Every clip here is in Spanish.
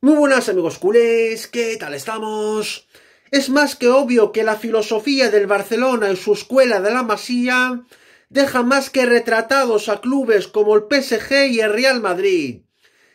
Muy buenas amigos culés, ¿qué tal estamos? Es más que obvio que la filosofía del Barcelona en su escuela de la Masía deja más que retratados a clubes como el PSG y el Real Madrid,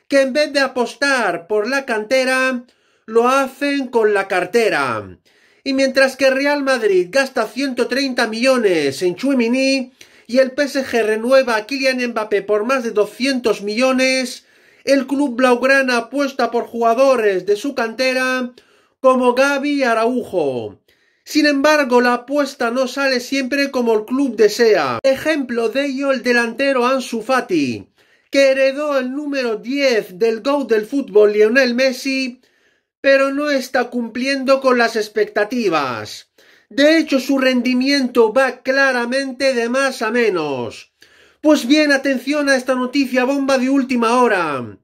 que en vez de apostar por la cantera, lo hacen con la cartera. Y mientras que Real Madrid gasta 130 millones en Chuimini y el PSG renueva a Kylian Mbappé por más de 200 millones, el club blaugrana apuesta por jugadores de su cantera como Gaby Araujo. Sin embargo, la apuesta no sale siempre como el club desea. Ejemplo de ello el delantero Ansu Fati, que heredó el número 10 del Go del fútbol Lionel Messi, pero no está cumpliendo con las expectativas. De hecho, su rendimiento va claramente de más a menos. Pues bien, atención a esta noticia bomba de última hora.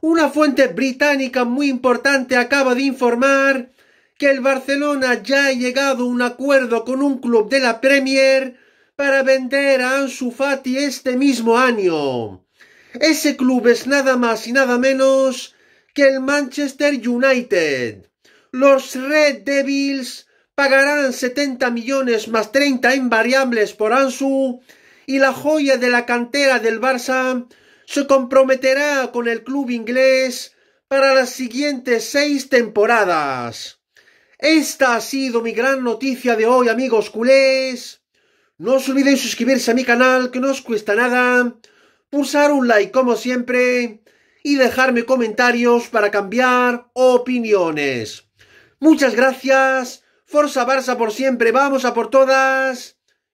Una fuente británica muy importante acaba de informar que el Barcelona ya ha llegado a un acuerdo con un club de la Premier para vender a Ansu Fati este mismo año. Ese club es nada más y nada menos que el Manchester United. Los Red Devils pagarán 70 millones más 30 en variables por Ansu y la joya de la cantera del Barça se comprometerá con el club inglés para las siguientes seis temporadas. Esta ha sido mi gran noticia de hoy, amigos culés. No os olvidéis suscribirse a mi canal, que no os cuesta nada, pulsar un like como siempre y dejarme comentarios para cambiar opiniones. Muchas gracias. Forza Barça por siempre, vamos a por todas